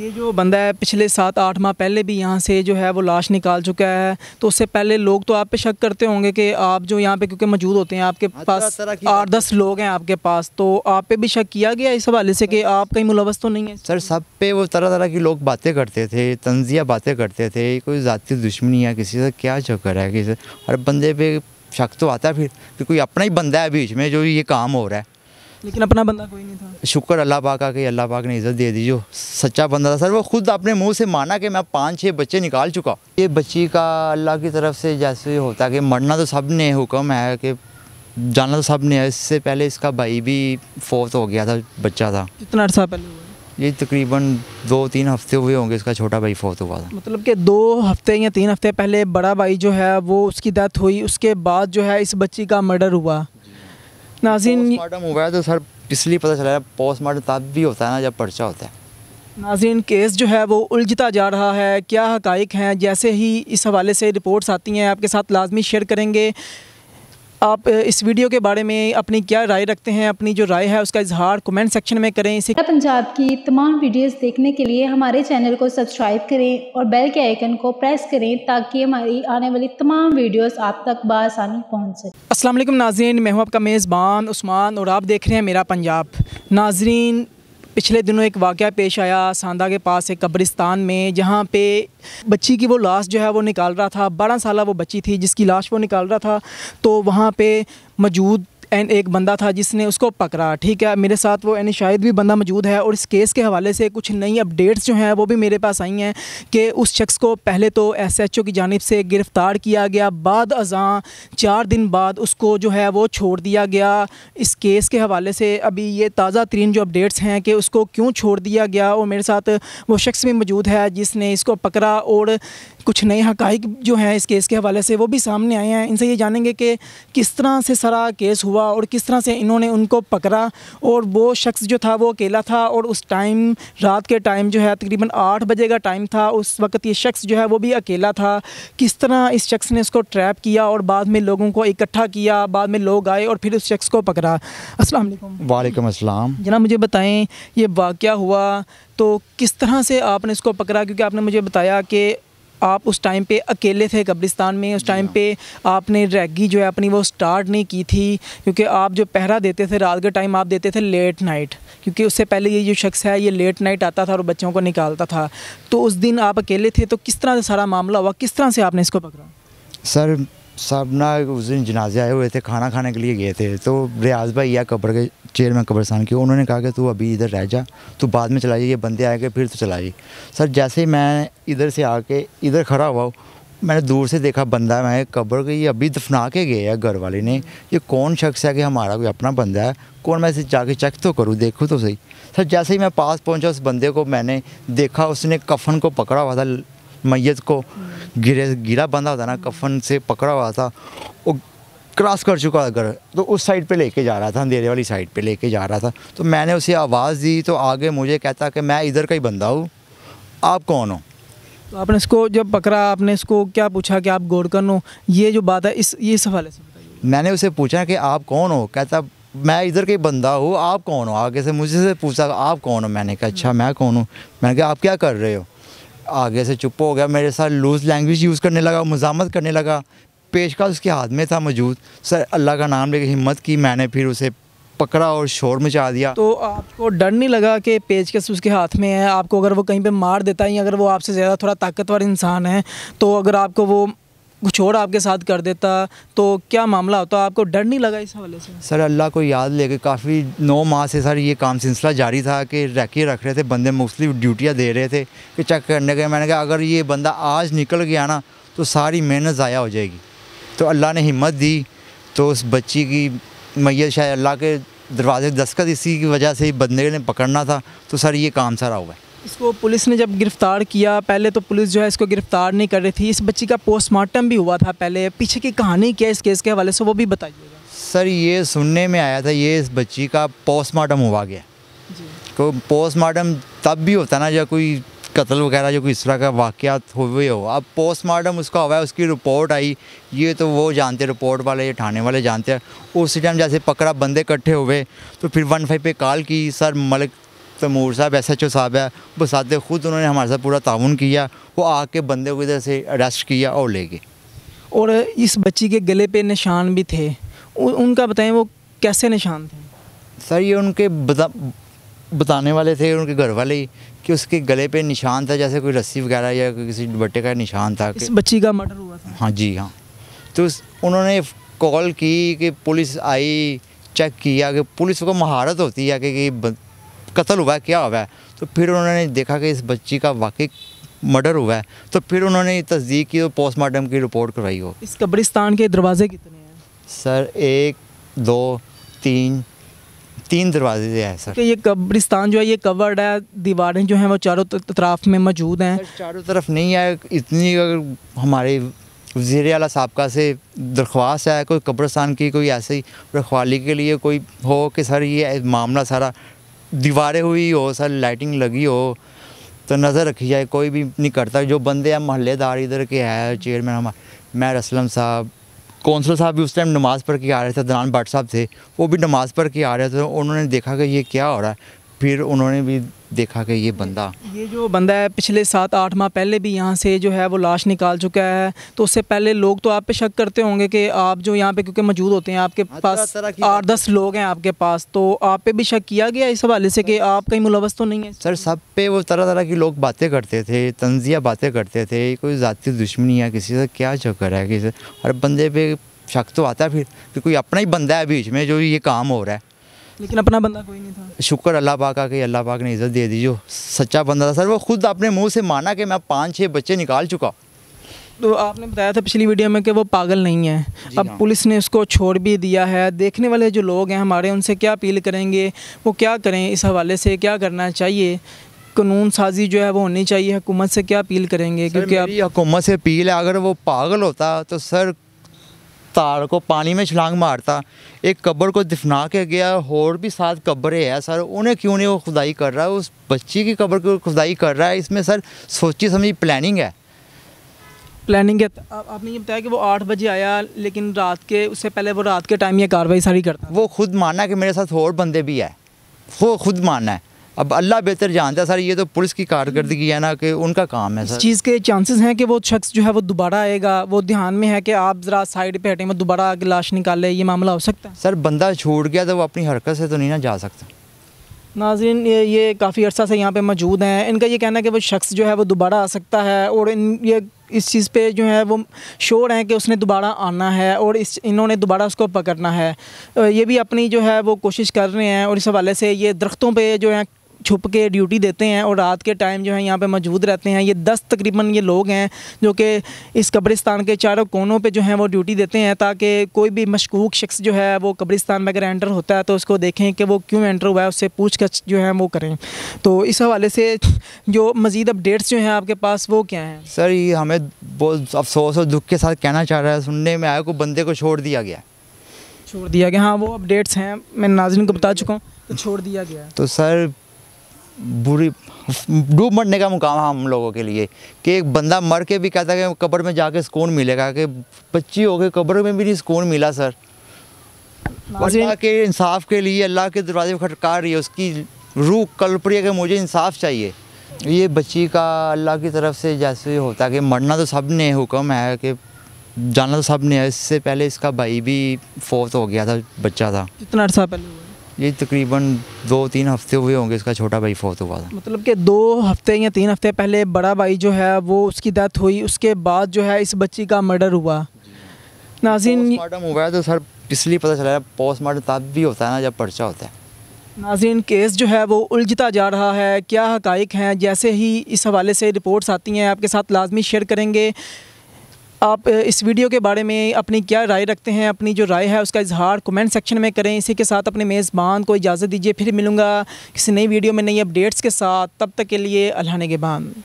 ये जो बंदा है पिछले सात आठ माह पहले भी यहाँ से जो है वो लाश निकाल चुका है तो उससे पहले लोग तो आप पे शक करते होंगे कि आप जो यहाँ पे क्योंकि मौजूद होते हैं आपके पास आठ दस लोग हैं आपके पास तो आप पे भी शक किया गया इस हवाले से कि आप कहीं मुलवस तो नहीं है सर सब पे वो तरह तरह की लोग बातें करते थे तंजिया बातें करते थे कोई ज़ाती दुश्मनी या किसी से क्या चक्कर है किसी हर बंदे पे शक तो आता है फिर कोई अपना ही बंदा है बीच में जो ये काम हो रहा है लेकिन अपना बंदा कोई नहीं था शुक्र अल्लाह पाक का कि अल्लाह पाक ने इज़्ज़त दे दी जो सच्चा बंदा था सर वो खुद अपने मुंह से माना कि मैं पाँच छः बच्चे निकाल चुका ये बच्ची का अल्लाह की तरफ से जैसे होता कि मरना तो सब ने हुक्म है कि जाना तो सब ने है इससे पहले इसका भाई भी फोत हो गया था बच्चा था कितना अर्सा पहले ये तकरीबन दो तीन हफ्ते हुए होंगे इसका छोटा भाई फोत हुआ था मतलब कि दो हफ्ते या तीन हफ्ते पहले बड़ा भाई जो है वो उसकी डेथ हुई उसके बाद जो है इस बच्ची का मर्डर हुआ नाजिन पोस्टमार्टम हुआ है तो सर इसलिए पता चला है पोस्टमार्टम तब भी होता है ना जब पर्चा होता है नाजीन केस जो है वो उलझता जा रहा है क्या हकाइक हैं जैसे ही इस हवाले से रिपोर्ट्स आती हैं आपके साथ लाजमी शेयर करेंगे आप इस वीडियो के बारे में अपनी क्या राय रखते हैं अपनी जो राय है उसका इजहार कमेंट सेक्शन में करें इसे पंजाब की तमाम वीडियोस देखने के लिए हमारे चैनल को सब्सक्राइब करें और बेल के आइकन को प्रेस करें ताकि हमारी आने वाली तमाम वीडियोस आप तक बसानी पहुँच सकें असल नाजीन मैं हूँ आपका मेज़बान उस्मान और आप देख रहे हैं मेरा पंजाब नाजरीन पिछले दिनों एक वाक़ पेश आया सांदा के पास एक कब्रिस्तान में जहाँ पे बच्ची की वो लाश जो है वो निकाल रहा था बारह साल वो बच्ची थी जिसकी लाश वो निकाल रहा था तो वहाँ पे मौजूद एंड एक बंदा था जिसने उसको पकड़ा ठीक है मेरे साथ वो यानी शायद भी बंदा मौजूद है और इस केस के हवाले से कुछ नई अपडेट्स जो हैं वो भी मेरे पास आई हैं कि उस शख्स को पहले तो एस एच ओ की जानब से गिरफ़्तार किया गया बाद अजा चार दिन बाद उसको जो है वो छोड़ दिया गया इस केस के हवाले से अभी ये ताज़ा तरीन जो अपडेट्स हैं कि उसको क्यों छोड़ दिया गया और मेरे साथ वो शख्स भी मौजूद है जिसने इसको पकड़ा और कुछ नए हक़ जो हैं इस केस के हवाले से वो भी सामने आए हैं इनसे ये जानेंगे कि किस तरह से सारा केस हुआ और किस तरह से इन्होंने उनको पकड़ा और वो शख्स जो था वो अकेला था और उस टाइम रात के टाइम जो है तकरीबन आठ बजे का टाइम था उस वक्त ये शख्स जो है वो भी अकेला था किस तरह इस शख्स ने उसको ट्रैप किया और बाद में लोगों को इकट्ठा किया बाद में लोग आए और फिर उस शख्स को पकड़ा असल वालेकुम असलम जना मुझे बताएं ये वाक़ हुआ तो किस तरह से आपने इसको पकड़ा क्योंकि आपने मुझे बताया कि आप उस टाइम पे अकेले थे कब्रिस्तान में उस टाइम पे आपने रैगी जो है अपनी वो स्टार्ट नहीं की थी क्योंकि आप जो पहरा देते थे रात के टाइम आप देते थे लेट नाइट क्योंकि उससे पहले ये जो शख्स है ये लेट नाइट आता था और बच्चों को निकालता था तो उस दिन आप अकेले थे तो किस तरह से सारा मामला हुआ किस तरह से आपने इसको पकड़ा सर सब ना उस दिन जनाजे आए हुए थे खाना खाने के लिए गए थे तो रियाज भाई या कब्र के चेयरमैन कब्रस्तान की उन्होंने कहा कि तू अभी इधर रह जा तू बाद में चला जाइए बंदे आए गए फिर तो चला जाइए सर जैसे ही मैं इधर से आके इधर खड़ा हुआ मैंने दूर से देखा बंदा मैं कब्र को ये अभी दफना के गए हैं घर वाले ने ये कौन शख्स है कि हमारा कोई अपना बंदा है कौन मैं इसे जाके चेक तो करूँ देखूँ तो सही सर जैसे ही मैं पास पहुँचा उस बंदे को मैंने देखा उसने कफन को पकड़ा हुआ था मैयत को गिरे गिरा बंधा होता ना कफन से पकड़ा हुआ था और क्रॉस कर चुका अगर तो उस साइड पे लेके जा रहा था अंधेरे वाली साइड पे लेके जा रहा था तो मैंने उसे आवाज़ दी तो आगे मुझे कहता कि मैं इधर का ही बंदा हूँ आप कौन हो तो आपने इसको जब पकड़ा आपने इसको क्या पूछा कि आप गोरकन हो ये जो बात है इस ये सवाल हवाले से मैंने उसे पूछा कि आप कौन हो कहता मैं इधर का ही बंदा हूँ आप कौन हो आगे से मुझे से पूछा आप कौन हो मैंने कहा अच्छा मैं कौन हूँ मैंने कहा आप क्या कर रहे हो आगे से चुप हो गया मेरे साथ लूज़ लैंग्वेज यूज़ करने लगा मजामत करने लगा पेशकश उसके हाथ में था मौजूद सर अल्लाह का नाम लेकर हिम्मत की मैंने फिर उसे पकड़ा और शोर मचा दिया तो आपको डर नहीं लगा कि पेचकस उसके हाथ में है आपको अगर वो कहीं पे मार देता है अगर वो आपसे ज़्यादा थोड़ा ताकतवर इंसान है तो अगर आपको वो कुछ और आपके साथ कर देता तो क्या मामला होता आपको डर नहीं लगा इस हवाले से सर अल्लाह को याद लेके काफ़ी नौ माह से सर ये काम सिलसिला जारी था कि रैके रख रहे थे बंदे मुख्तलिफ ड्यूटियाँ दे रहे थे कि चेक करने के मैंने कहा अगर ये बंदा आज निकल गया ना तो सारी मेहनत ज़ाया हो जाएगी तो अल्लाह ने हिम्मत दी तो उस बच्ची की मैत शायद अल्लाह के दरवाजे दस्खत इसी की वजह से ही बंदे ने पकड़ना था तो सर ये काम सारा हुआ है इसको पुलिस ने जब गिरफ़्तार किया पहले तो पुलिस जो है इसको गिरफ़्तार नहीं कर रही थी इस बच्ची का पोस्टमार्टम भी हुआ था पहले पीछे की कहानी क्या इस केस के हवाले से वो भी बताइए सर ये सुनने में आया था ये इस बच्ची का पोस्टमार्टम हुआ गया को तो पोस्टमार्टम तब भी होता ना जब कोई कत्ल वगैरह जो कोई इस तरह का हो हुए हो अब पोस्टमार्टम उसका हुआ है उसकी रिपोर्ट आई ये तो वो जानते रिपोर्ट वाले ये थाने वाले जानते हैं उस टाइम जैसे पकड़ा बंदे इकट्ठे हुए तो फिर वन फाइव पे कॉल की सर मलिक तमूर साहब एस एच ओ साहब है बसाते ख़ुद उन्होंने हमारे साथ पूरा ताउन किया वो आके बंदे को इधर से अरेस्ट किया और ले गए और इस बच्ची के गले पे निशान भी थे उनका बताएं वो कैसे निशान थे सर ये उनके बताने वाले थे उनके घर वाले ही कि उसके गले पे निशान था जैसे कोई रस्सी वगैरह या किसी दुपट्टे का निशान था इस बच्ची का मर्डर हुआ था हाँ जी हाँ तो उन्होंने कॉल की कि पुलिस आई चेक किया कि पुलिस को महारत होती है कि, कि कत्ल हुआ है क्या हुआ है तो फिर उन्होंने देखा कि इस बच्ची का वाकई मर्डर हुआ है तो फिर उन्होंने तस्दीक की और पोस्टमार्टम की रिपोर्ट करवाई हो इस कब्रिस्तान के दरवाजे कितने हैं सर एक दो तीन तीन दरवाजे है सर ये कब्रिस्तान जो है ये कवर्ड है दीवारें जो हैं वो चारों तरफ में मौजूद हैं चारों तरफ नहीं है इतनी अगर हमारे वजीर अला सबका से दरख्वास्त है कोई कब्रस्तान की कोई ऐसी रखवाली के लिए कोई हो कि सर ये मामला सारा दीवारें हुई हो सर लाइटिंग लगी हो तो नज़र रखी जाए कोई भी नहीं करता जो बंदे हैं महल्लेदार इधर के हैं चेयरमैन हमारे मैर असलम साहब कौंसल साहब भी उस टाइम नमाज़ पढ़ के आ रहे थे अदनान भट्ट साहब थे वो भी नमाज़ पढ़ के आ रहे थे उन्होंने देखा कि ये क्या हो रहा है फिर उन्होंने भी देखा कि ये बंदा ये जो बंदा है पिछले सात आठ माह पहले भी यहाँ से जो है वो लाश निकाल चुका है तो उससे पहले लोग तो आप पे शक करते होंगे कि आप जो यहाँ पे क्योंकि मौजूद होते हैं आपके हाँ, तो पास आठ दस लोग हैं आपके पास तो आप पे भी शक किया गया इस हवाले से कि आप कहीं मुलवस तो नहीं है सर सब पे वो तरह तरह की लोग बातें करते थे तंजिया बातें करते थे कोई ज़ाती दुश्मनी है किसी से क्या चक्कर है किसी हर बंदे पे शक तो आता है फिर कोई अपना ही बंदा है बीच में जो ये काम हो रहा है लेकिन अपना बंदा कोई नहीं था शुक्र अल्लाह पाक का कि अल्लाह पाक ने इज़्ज़त दे दी जो सच्चा बंदा था सर वो खुद अपने मुंह से माना कि मैं पाँच छः बच्चे निकाल चुका तो आपने बताया था पिछली वीडियो में कि वो पागल नहीं है अब हाँ। पुलिस ने उसको छोड़ भी दिया है देखने वाले जो लोग हैं हमारे उनसे क्या अपील करेंगे वो क्या करें इस हवाले से क्या करना चाहिए कानून साजी जो है वो होनी चाहिए हुकूमत से क्या अपील करेंगे क्योंकि अभी हुकूमत से अपील है अगर वो पागल होता तो सर तार को पानी में छलांग मारता एक कब्र को दफना के गया और भी सात कब्रें हैं सर उन्हें क्यों नहीं वो खुदाई कर रहा है उस बच्ची की कब्र को खुदाई कर रहा है इसमें सर सोची समझी प्लानिंग है प्लानिंग है आपने ये बताया कि वो आठ बजे आया लेकिन रात के उससे पहले वो रात के टाइम ये कार्रवाई सारी करता वो खुद माना कि मेरे साथ और बंदे भी है वो खुद माना है अब अल्लाह बेहतर जानता है सर ये तो पुलिस की कारकर्दगी है ना कि उनका काम है सर चीज़ के चांसेस हैं कि वो शख्स जो है वो दोबारा आएगा वो ध्यान में है कि आप ज़रा साइड पे हटें दोबारा आगे लाश निकाले ये मामला हो सकता है सर बंदा छोड़ गया तो वो अपनी हरकत से तो नहीं ना जा सकता नाजिन ये, ये काफ़ी अर्सा से यहाँ पर मौजूद हैं इनका ये कहना है कि वो शख्स जो है वो दोबारा आ सकता है और इन ये इस चीज़ पे जो है वो शोर हैं कि उसने दोबारा आना है और इस इन्होंने दोबारा उसको पकड़ना है ये भी अपनी जो है वो कोशिश कर रहे हैं और इस हवाले से ये दरख्तों पे जो है छुप के ड्यूटी देते हैं और रात के टाइम जो है यहाँ पे मौजूद रहते हैं ये दस तकरीबन ये लोग हैं जो कि इस कब्रिस्तान के चारों कोनों पे जो है वो ड्यूटी देते हैं ताकि कोई भी मशकूक शख्स जो है वो कब्रिस्तान में अगर एंटर होता है तो उसको देखें कि वो क्यों एंटर हुआ है उससे पूछ कर जो है वो करें तो इस हवाले से जो मज़ीद अपडेट्स जो हैं आपके पास वो क्या हैं सर ये हमें बहुत अफसोस और दुख के साथ कहना चाह रहा है सुनने में आया को बंदे को छोड़ दिया गया छोड़ दिया गया हाँ वो अपडेट्स हैं मैं नाजिन को बता चुका हूँ तो छोड़ दिया गया तो सर बुरी डूब मरने का मुकाम है हम लोगों के लिए कि एक बंदा मर के भी कहता है कि कब्र में जाके सुकून मिलेगा कि बच्ची हो गई कब्र में भी नहीं सुकून मिला सर अल्लाह के इंसाफ के लिए अल्लाह के दरवाजे खटका रही है उसकी रूह कल्प रही है कि मुझे इंसाफ चाहिए ये बच्ची का अल्लाह की तरफ से जैसे होता है कि मरना तो सब ने हुक्म है कि जाना तो सब ने है इससे पहले इसका भाई भी फोत हो गया था बच्चा था कितना अर्सा पहले हुआ ये तकरीबन दो तीन हफ्ते हुए होंगे इसका छोटा भाई फौत हुआ था मतलब कि दो हफ्ते या तीन हफ्ते पहले बड़ा भाई जो है वो उसकी डेथ हुई उसके बाद जो है इस बच्ची का मर्डर हुआ नाजिन पोस्टमार्टम हुआ गया तो सर इसलिए पता चला पोस्टमार्टम तब भी होता है ना जब पर्चा होता है नाजिन केस जो है वो उलझता जा रहा है क्या हकाइक हैं जैसे ही इस हवाले से रिपोर्ट्स आती हैं आपके साथ लाजमी शेयर करेंगे आप इस वीडियो के बारे में अपनी क्या राय रखते हैं अपनी जो राय है उसका इजहार कमेंट सेक्शन में करें इसी के साथ अपने मेज़बान को इजाज़त दीजिए फिर मिलूँगा किसी नई वीडियो में नई अपडेट्स के साथ तब तक के लिए अल्लाह ने